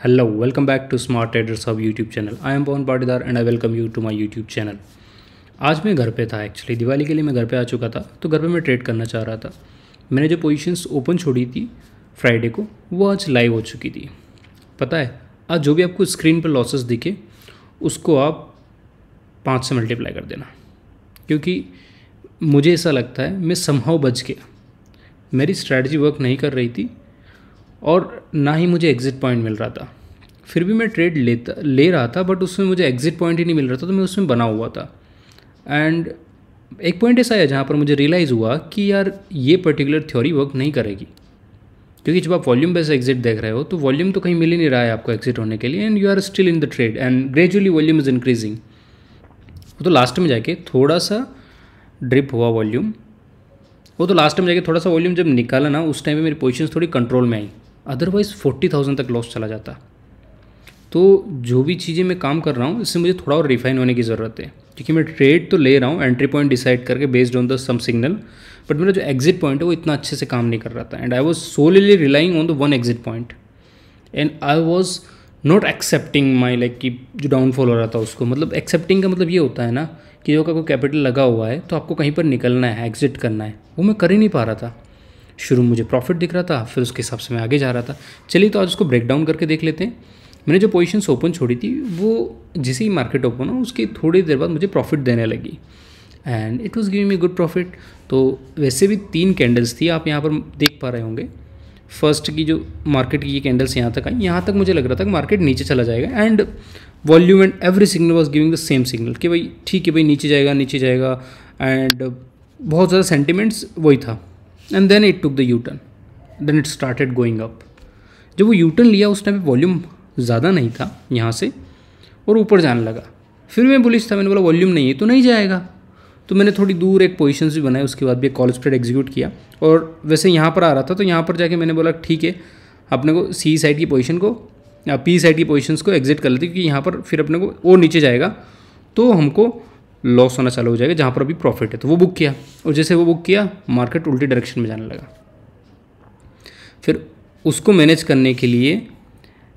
Hello, welcome back to Smart Traders Hub YouTube channel I am Pawan Patidar and I welcome you to my YouTube channel आज मैं घर पे था actually Diwali के लिए मैं घर पे आ चुका था तो घर पे मैं ट्रेड करना चाह रहा था मैंने जो पोजीशंस ओपन छोड़ी थी फ्राइडे को वो आज लाइव हो चुकी थी पता है आज जो भी आपको स्क्रीन पर लॉसेस दिखे उसको आप पाँच से मल्टीप्लाई कर देना क्योंकि मुझे ऐसा लगता है मैं संभव बच गया मेरी स्ट्रैटी वर्क नहीं कर रही थी और ना ही मुझे एग्ज़िट पॉइंट मिल रहा था फिर भी मैं ट्रेड लेता ले रहा था बट उसमें मुझे एग्ज़िट पॉइंट ही नहीं मिल रहा था तो मैं उसमें बना हुआ था एंड एक पॉइंट ऐसा है जहाँ पर मुझे रियलाइज़ हुआ कि यार ये पर्टिकुलर थ्योरी वर्क नहीं करेगी क्योंकि जब आप वॉल्यूम बेस एग्जिट देख रहे हो तो वॉल्यूम तो कहीं मिल ही नहीं रहा है आपको एग्जिट होने के लिए and you are still in the trade and gradually volume is increasing तो लास्ट में जाके थोड़ा सा ड्रिप हुआ वॉल्यूम वो तो लास्ट में जाके थोड़ा सा वॉल्यूम जब निकाला ना उस टाइम में मेरी पोजिशन थोड़ी कंट्रोल में आई अदरवाइज़ फोर्टी थाउजेंड तक लॉस चला जाता तो जो भी चीज़ें मैं काम कर रहा हूँ इससे मुझे थोड़ा और रिफाइन होने की ज़रूरत है क्योंकि मैं ट्रेड तो ले रहा हूँ एंट्री पॉइंट डिसाइड करके based on the some signal but मेरा जो एग्जिट पॉइंट है वो इतना अच्छे से काम नहीं कर रहा था and I was solely relying on the one exit point and I was not accepting my like कि जो डाउनफॉल हो रहा था उसको मतलब एक्सेप्टिंग का मतलब ये होता है ना कि जो का कोई कैपिटल लगा हुआ है तो आपको कहीं पर निकलना है एग्जिट करना है वो मैं कर ही नहीं पा रहा था शुरू मुझे प्रॉफिट दिख रहा था फिर उसके हिसाब से मैं आगे जा रहा था चलिए तो आज उसको ब्रेक डाउन करके देख लेते हैं मैंने जो पोजीशंस ओपन छोड़ी थी वो जैसे ही मार्केट ओपन हो उसकी थोड़ी देर बाद मुझे प्रॉफिट देने लगी and it was giving me good profit तो वैसे भी तीन कैंडल्स थी आप यहाँ पर देख पा रहे होंगे फर्स्ट की जो मार्केट की ये कैंडल्स यहाँ तक आई यहाँ तक मुझे लग रहा था कि मार्केट नीचे चला जाएगा and volume and every signal was giving the same signal कि भाई ठीक है भाई नीचे जाएगा नीचे जाएगा एंड बहुत ज़्यादा सेंटिमेंट्स वही था and then it took the U turn then it started going up जब वो यू टर्न लिया उस टाइम वॉल्यूम ज़्यादा नहीं था यहाँ से और ऊपर जाने लगा फिर मैं बुलिस था मैंने बोला वॉल्यूम नहीं है तो नहीं जाएगा तो मैंने थोड़ी दूर एक पोजिशन भी बनाई उसके बाद भी एक कॉल स्प्रेड एग्जीक्यूट किया और वैसे यहाँ पर आ रहा था तो यहाँ पर जाके मैंने बोला ठीक है अपने को सी साइड की पोजिशन को पी साइड की पोजिशन को एग्जिट कर लेते क्योंकि यहाँ पर फिर अपने को और नीचे जाएगा तो हमको लॉस होना चालू हो जाएगा जहाँ पर अभी प्रॉफिट है तो वो बुक किया और जैसे वो बुक किया मार्केट उल्टी डायरेक्शन में जाने लगा फिर उसको मैनेज करने के लिए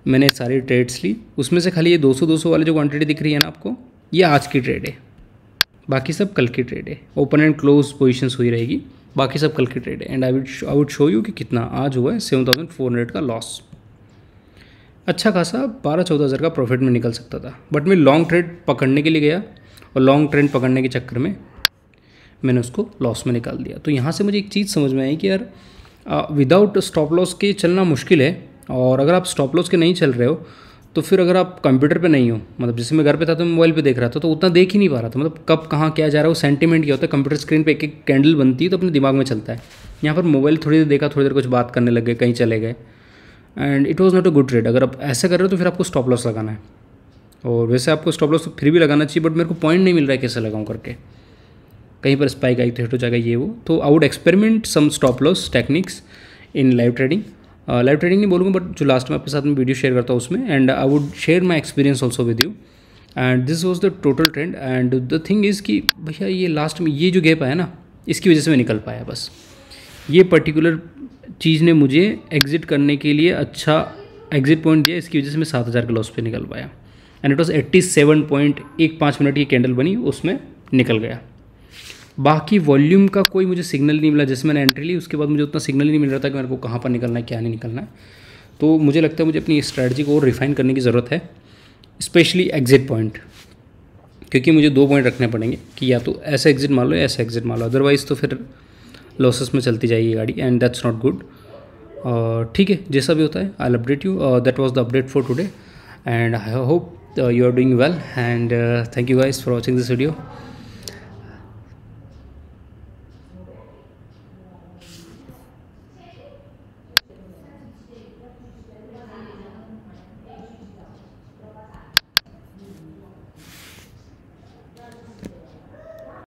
मैंने सारी ट्रेड्स ली उसमें से खाली ये 200 200 वाले जो क्वांटिटी दिख रही है ना आपको ये आज की ट्रेड है बाकी सब कल की ट्रेड है ओपन एंड क्लोज पोजिशंस हुई रहेगी बाकी सब कल की ट्रेड है and I would I would show you कि कितना आज हुआ है सेवन थाउजेंड फोर हंड्रेड का लॉस अच्छा खासा बारह चौदह हज़ार का प्रॉफिट में निकल सकता था बट मैं लॉन्ग ट्रेड पकड़ने के लिए गया और लॉन्ग ट्रेंड पकड़ने के चक्कर में मैंने उसको लॉस में निकाल दिया तो यहाँ से मुझे एक चीज़ समझ में आई कि यार विदाउट स्टॉप लॉस के चलना मुश्किल है और अगर आप स्टॉप लॉस के नहीं चल रहे हो तो फिर अगर आप कंप्यूटर पे नहीं हो मतलब जैसे मैं घर पे था तो मैं मोबाइल पे देख रहा था तो उतना देख ही नहीं पा रहा था मतलब कब कहाँ क्या जा रहा है वो सेंटीमेंट क्या होता है कंप्यूटर स्क्रीन पे एक एक कैंडल बनती है तो अपने दिमाग में चलता है यहाँ पर मोबाइल थोड़ी देर देखा थोड़ी देर कुछ बात करने लग गए कहीं चले गए and it was not a good trade अगर आप ऐसा कर रहे हो तो फिर आपको स्टॉप लॉस लगाना है और वैसे आपको स्टॉप लॉस तो फिर भी लगाना चाहिए बट मेरे को पॉइंट नहीं मिल रहा है कैसे लगाऊँ करके कहीं पर स्पाइक आई तो हिट हो जाएगा ये वो तो I would experiment some stop loss techniques in live trading live trading नहीं बोलूँगा बट जो लास्ट में आपके साथ में वीडियो शेयर करता हूँ उसमें and I would share my experience also with you and this was the total trend and the thing is कि भैया ये लास्ट में ये जो गैप आया ना इसकी वजह से मैं निकल पाया बस ये पर्टिकुलर चीज़ ने मुझे एग्ज़िट करने के लिए अच्छा एग्ज़िट पॉइंट दिया इसकी वजह से मैं सात हज़ार के लॉस पे निकल पाया and it was eighty seven point एक पाँच मिनट की कैंडल बनी उसमें निकल गया बाकी वॉल्यूम का कोई मुझे सिग्नल नहीं मिला जैसे मैंने एंट्री ली उसके बाद मुझे उतना सिग्नल नहीं मिल रहा था कि मेरे को कहाँ पर निकलना है क्या नहीं निकलना है तो मुझे लगता है मुझे अपनी स्ट्रैटी को और रिफाइन करने की ज़रूरत है स्पेशली एग्जिट पॉइंट क्योंकि मुझे दो पॉइंट रखने पड़ेंगे कि या तो ऐसा एग्जिट मान लो ऐसा एग्जिट मान लो अदरवाइज़ तो फिर लॉसेस में चलती जाएगी गाड़ी एंड दैट्स नॉट गुड ठीक है जैसा भी होता है I update you that was the update for today and I hope Uh, you are doing well and uh, thank you guys for watching this video